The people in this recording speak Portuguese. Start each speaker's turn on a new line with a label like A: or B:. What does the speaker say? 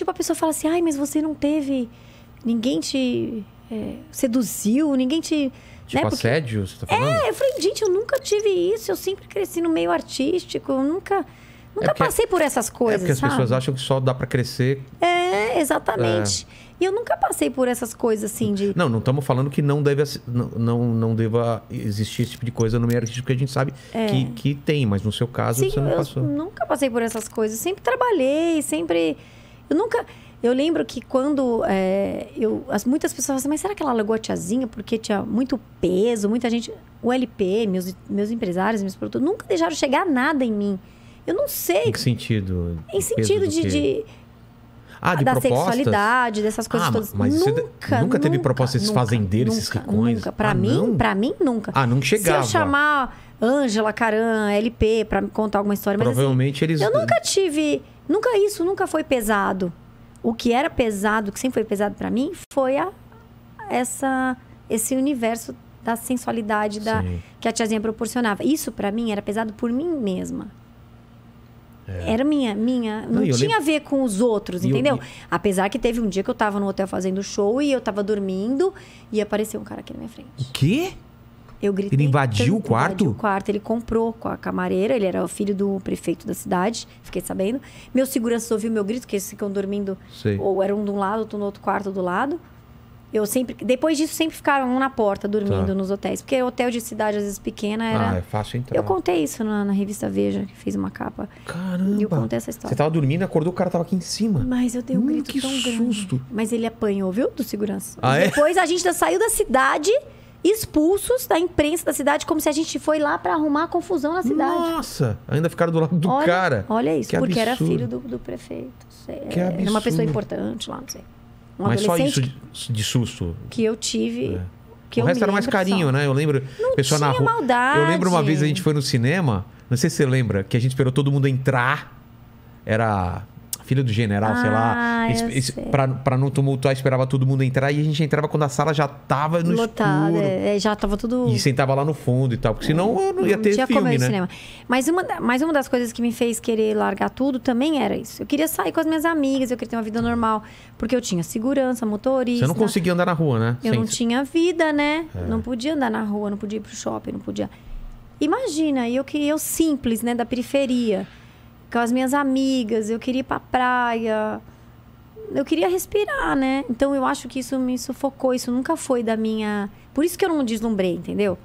A: Tipo, a pessoa fala assim, ai, mas você não teve. Ninguém te é, seduziu, ninguém te. Tipo né? Porque... assédio,
B: você tá falando? É, eu
A: falei, gente, eu nunca tive isso, eu sempre cresci no meio artístico, eu nunca. Nunca é porque, passei por essas é coisas. É porque as sabe? pessoas
B: acham que só dá para crescer.
A: É, exatamente. É... E eu nunca passei por essas coisas assim de.
B: Não, não estamos falando que não deve não, não, deva existir esse tipo de coisa no meio artístico, porque a gente sabe é. que, que tem, mas no seu caso Sim, você não eu passou.
A: nunca passei por essas coisas. Sempre trabalhei, sempre eu nunca. Eu lembro que quando é, eu, as, muitas pessoas falam assim, mas será que ela alagou a tiazinha porque tinha muito peso, muita gente. O LP, meus, meus empresários, meus produtores, nunca deixaram chegar nada em mim. Eu não sei. Em que
B: sentido? Em sentido de, de, ah, ah, de da propostas? sexualidade, dessas coisas ah, todas. Mas nunca, nunca, nunca teve proposta desses fazendeiros, esses ricões? Nunca.
A: Pra ah, mim, para mim, nunca. Ah, não chegava. Se eu chamar Ângela, Caran, LP para me contar alguma história, mas assim, Provavelmente assim, eles... Eu nunca tive... Nunca isso, nunca foi pesado. O que era pesado, que sempre foi pesado para mim, foi a, essa, esse universo da sensualidade da, que a tiazinha proporcionava. Isso para mim era pesado por mim mesma. É. Era minha, minha. Não, não tinha a ver com os outros, entendeu? Eu... Apesar que teve um dia que eu tava no hotel fazendo show e eu tava dormindo e apareceu um cara aqui na minha frente. O quê? Eu gritei. Ele invadiu o quarto? Invadiu o quarto. Ele comprou com a camareira, ele era o filho do prefeito da cidade, fiquei sabendo. Meu segurança ouviu meu grito, que eles ficam dormindo, Sei. ou eram um de um lado, outro no outro quarto do lado. Eu sempre, depois disso, sempre ficaram um na porta dormindo tá. nos hotéis, porque hotel de cidade às vezes pequena era. Ah, é
B: fácil entrar. Eu contei
A: isso na, na revista Veja, que fez uma capa. Caramba. E eu contei essa história. Você
B: tava dormindo, acordou, o cara tava aqui em cima.
A: Mas eu dei um hum, grito que tão susto. Grande. Mas ele apanhou, viu, do segurança. Ah, é? depois a gente saiu da cidade expulsos da imprensa da cidade, como se a gente foi lá para arrumar confusão na cidade. Nossa,
B: ainda ficaram do lado do olha, cara. Olha isso, que porque absurdo. era filho do,
A: do prefeito. Sei, que absurdo. Era uma pessoa importante lá, não sei. Um Mas só isso
B: de susto.
A: Que eu tive. É. Que o resto era mais carinho,
B: só. né? Eu lembro. Não pessoa tinha na rua. Maldade. Eu lembro uma vez a gente foi no cinema, não sei se você lembra, que a gente esperou todo mundo entrar. Era filha do general, ah, sei lá. Ah, pra, não tumultuar, esperava todo mundo entrar. E a gente entrava quando a sala já tava no Lotada, escuro.
A: É, já tava tudo... E
B: sentava lá no fundo e tal. Porque senão é, não ia não ter tinha filme, né? Cinema.
A: Mas uma, mas uma das coisas que me fez querer largar tudo também era isso. Eu queria sair com as minhas amigas, eu queria ter uma vida normal. Porque eu tinha segurança, motorista... Você não conseguia
B: andar na rua, né? Eu Sem... não
A: tinha vida, né? É. Não podia andar na rua, não podia ir pro shopping, não podia... Imagina, eu queria o simples, né, da periferia com as minhas amigas, eu queria ir pra praia. Eu queria respirar, né? Então eu acho que isso me sufocou, isso nunca foi da minha. Por isso que eu não deslumbrei, entendeu?